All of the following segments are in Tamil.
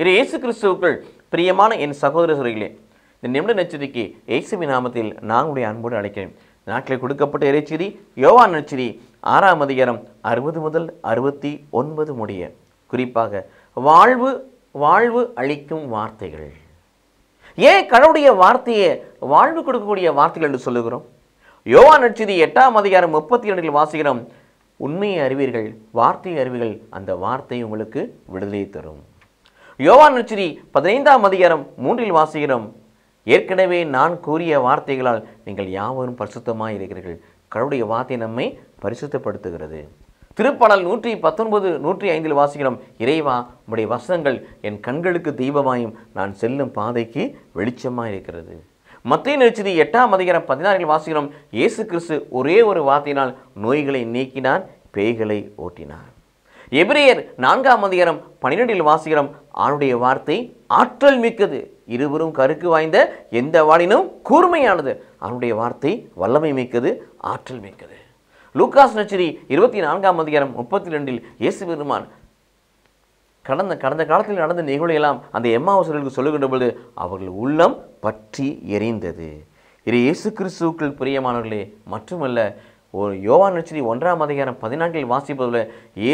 இது இயேசு கிறிஸ்துவுக்குள் பிரியமான என் சகோதர சுரைகளே இந்த நிமிட நச்சரிக்கை இயேசுவி நாமத்தில் நாங்களுடைய அன்போடு அழைக்கிறேன் நாட்டில் கொடுக்கப்பட்ட இறைச்சிரி யோவா நச்சரி ஆறாம் அதிகாரம் அறுபது முதல் அறுபத்தி ஒன்பது முடிய குறிப்பாக வாழ்வு வாழ்வு அளிக்கும் வார்த்தைகள் ஏன் கடவுடைய வார்த்தையை வாழ்வு கொடுக்கக்கூடிய வார்த்தைகள் என்று சொல்லுகிறோம் யோவா நட்சதி எட்டாம் அதிகாரம் முப்பத்தி இரண்டில் வாசிக்கிறோம் உண்மையை அறிவீர்கள் வார்த்தையை அறிவீர்கள் அந்த வார்த்தை உங்களுக்கு விடுதலை தரும் யோவான் நச்சரி பதினைந்தாம் அதிகாரம் மூன்றில் வாசுகிறோம் ஏற்கனவே நான் கூறிய வார்த்தைகளால் நீங்கள் யாவரும் பரிசுத்தமாக இருக்கிறீர்கள் கடவுடைய வார்த்தை நம்மை பரிசுத்தப்படுத்துகிறது திருப்பாடல் நூற்றி பத்தொன்பது நூற்றி ஐந்தில் வாசிக்கிறோம் இறைவா உடைய வசனங்கள் என் கண்களுக்கு தீபமாயும் நான் செல்லும் பாதைக்கு வெளிச்சமாக இருக்கிறது மத்திய நெரிச்சதி எட்டாம் அதிகாரம் பதினாறில் வாசிக்கிறோம் இயேசு கிறிஸ்து ஒரே ஒரு வார்த்தையினால் நோய்களை நீக்கினார் பேய்களை ஓட்டினார் எபிரேயர் நான்காம் அதிகாரம் பன்னிரெண்டில் வாசிக்கிறோம் ஆணுடைய வார்த்தை ஆற்றல் மிக்கது இருவரும் கருக்கு வாய்ந்த எந்த வாளினும் கூர்மையானது அவனுடைய வார்த்தை வல்லமை மிக்கது ஆற்றல் மிக்கது லூகாஸ் நச்சரி இருபத்தி நான்காம் அதிகாரம் முப்பத்தி ரெண்டில் இயேசு பெருமான் கடந்த கடந்த காலத்தில் நடந்த நிகழ்வையெல்லாம் அந்த எம்மாவசர்களுக்கு சொல்லுகின்ற பொழுது அவர்கள் உள்ளம் பற்றி எரிந்தது இது இயேசு கிறிஸ்துக்கள் பிரியமானவர்களே மட்டுமல்ல ஒரு யோவான் நச்சரி ஒன்றாம் அதிகாரம் பதினாட்டில் வாசிப்பதில்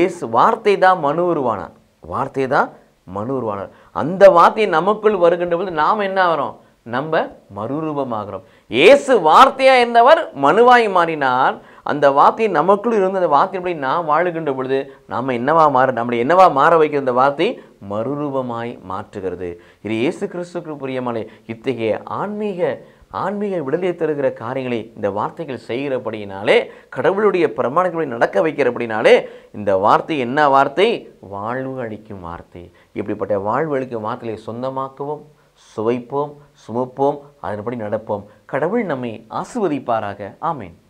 ஏசு வார்த்தை தான் மனு உருவானார் வார்த்தை தான் மனு உருவானார் அந்த வார்த்தையை நமக்குள் வருகின்ற பொழுது நாம் என்ன ஆகிறோம் நம்ம மறுரூபமாகிறோம் இயேசு வார்த்தையாக இருந்தவர் மனுவாய் மாறினார் அந்த வார்த்தை நமக்குள் இருந்த அந்த வார்த்தையின்படி நாம் வாழுகின்ற பொழுது நாம் என்னவா மாற நம்மளை என்னவா மாற வைக்கிற அந்த வார்த்தை மறுரூபமாய் மாற்றுகிறது இது இயேசு கிறிஸ்துக்கு புரியமானே இத்தகைய ஆன்மீக ஆன்மீக விடுதலை தருகிற காரியங்களை இந்த வார்த்தைகள் செய்கிறபடினாலே கடவுளுடைய பிரமாணங்களை நடக்க வைக்கிறபடினாலே இந்த வார்த்தை என்ன வார்த்தை வாழ்வு அளிக்கும் வார்த்தை இப்படிப்பட்ட வாழ்வு அளிக்கும் வார்த்தைகளை சொந்தமாக்குவோம் சுவைப்போம் சுமப்போம் அதன்படி நடப்போம் கடவுள் நம்மை ஆசுவதிப்பாராக ஆமேன்